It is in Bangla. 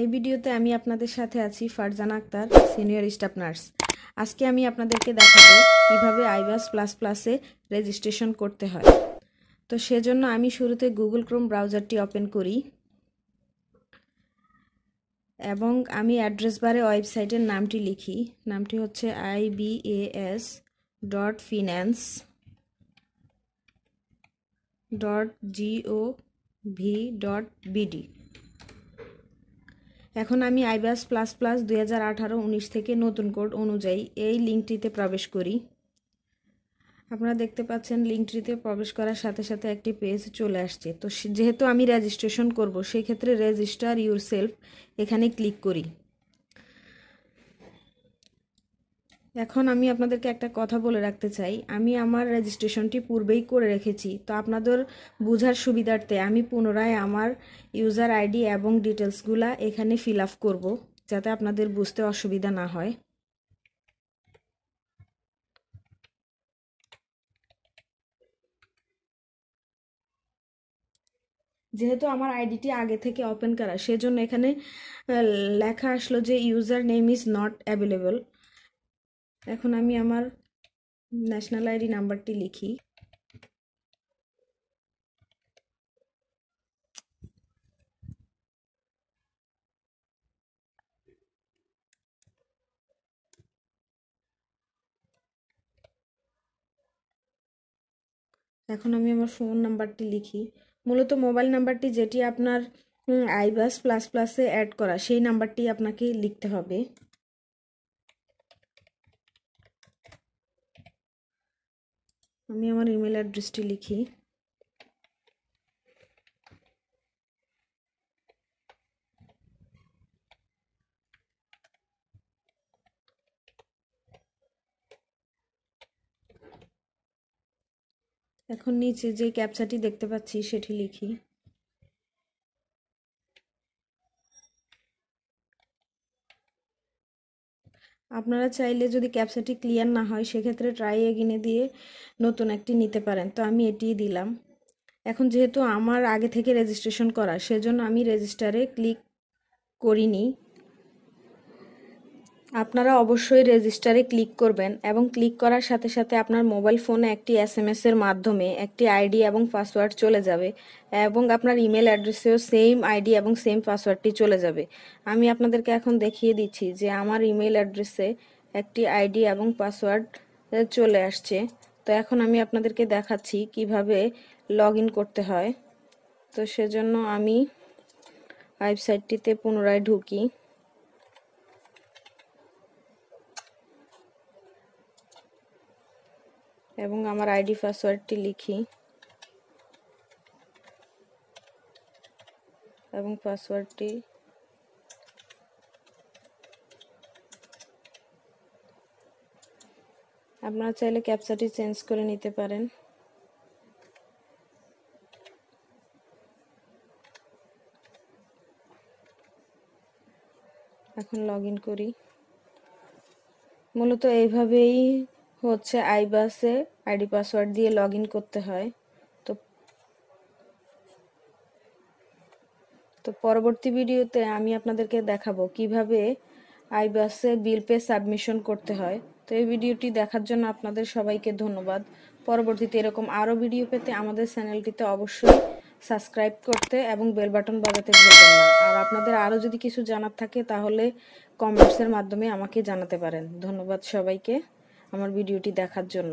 এই ভিডিওতে আমি আপনাদের সাথে আছি Farzana Akter senior staff nurse আজকে আমি আপনাদেরকে দেখাবো কীভাবে আইবাস প্লাস প্লাসে রেজিস্ট্রেশন করতে হয় তো সেজন্য আমি শুরুতে গুগল ক্রোম ব্রাউজারটি ওপেন করি এবং আমি অ্যাড্রেস বারে ওয়েবসাইটের নামটি লিখি নামটি হচ্ছে I B A S dot finance dot G O V dot B D এখন আমি আইবাস প্লাস প্লাস দুই হাজার আঠারো উনিশ থেকে নতুন কোড অনুযায়ী এই লিঙ্কটিতে প্রবেশ করি আপনারা দেখতে পাচ্ছেন লিঙ্কটিতে প্রবেশ করার সাথে সাথে একটি পেজ চলে আসছে তো যেহেতু আমি রেজিস্ট্রেশন করব সেই ক্ষেত্রে রেজিস্টার ইউর সেলফ এখানে ক্লিক করি এখন আমি আপনাদেরকে একটা কথা বলে রাখতে চাই আমি আমার রেজিস্ট্রেশনটি পূর্বেই করে রেখেছি তো আপনাদের বোঝার সুবিধার্থে আমি পুনরায় আমার ইউজার আইডি এবং ডিটেলসগুলা এখানে ফিল আপ করবো যাতে আপনাদের বুঝতে অসুবিধা না হয় যেহেতু আমার আইডিটি আগে থেকে ওপেন করা সেজন্য এখানে লেখা আসলো যে user name is not available এখন আমি আমার ন্যাশনাল আইডি নাম্বারটি লিখি এখন আমি আমার ফোন নাম্বারটি লিখি মূলত মোবাইল নাম্বারটি যেটি আপনার আইবাস প্লাস প্লাসে অ্যাড করা সেই নাম্বারটি আপনাকে লিখতে হবে আমি আমার ইমেল অ্যাড্রেসটি লিখি এখন নিচে যে ক্যাপচাটি দেখতে পাচ্ছি সেটি লিখি আপনারা চাইলে যদি ক্যাপসাটি ক্লিয়ার না হয় সেক্ষেত্রে ট্রাই এগিনে দিয়ে নতুন একটি নিতে পারেন তো আমি এটি দিলাম এখন যেহেতু আমার আগে থেকে রেজিস্ট্রেশন করা সেজন্য আমি রেজিস্টারে ক্লিক করিনি আপনারা অবশ্যই রেজিস্টারে ক্লিক করবেন এবং ক্লিক করার সাথে সাথে আপনার মোবাইল ফোনে একটি এস এম এর মাধ্যমে একটি আইডি এবং পাসওয়ার্ড চলে যাবে এবং আপনার ইমেল অ্যাড্রেসেও সেম আইডি এবং সেম পাসওয়ার্ডটি চলে যাবে আমি আপনাদেরকে এখন দেখিয়ে দিচ্ছি যে আমার ইমেল অ্যাড্রেসে একটি আইডি এবং পাসওয়ার্ড চলে আসছে তো এখন আমি আপনাদেরকে দেখাচ্ছি কিভাবে লগ করতে হয় তো সেজন্য আমি ওয়েবসাইটটিতে পুনরায় ঢুকি এবং আমার আইডি পাসওয়ার্ডটি লিখি এবং পাসওয়ার্ডটি আপনারা চাইলে ক্যাপচাটি চেঞ্জ করে নিতে পারেন এখন লগ করি মূলত এইভাবেই হচ্ছে আইবাসে আইডি পাসওয়ার্ড দিয়ে লগ করতে হয় তো তো পরবর্তী ভিডিওতে আমি আপনাদেরকে দেখাবো কিভাবে আইবাসে বিল পে সাবমিশন করতে হয় তো এই ভিডিওটি দেখার জন্য আপনাদের সবাইকে ধন্যবাদ পরবর্তীতে এরকম আরও ভিডিও পেতে আমাদের চ্যানেলটিতে অবশ্যই সাবস্ক্রাইব করতে এবং বেল বাটন বাজাতে ভুলবেন না আর আপনাদের আরও যদি কিছু জানার থাকে তাহলে কমেন্টসের মাধ্যমে আমাকে জানাতে পারেন ধন্যবাদ সবাইকে আমার ভিডিওটি দেখার জন্য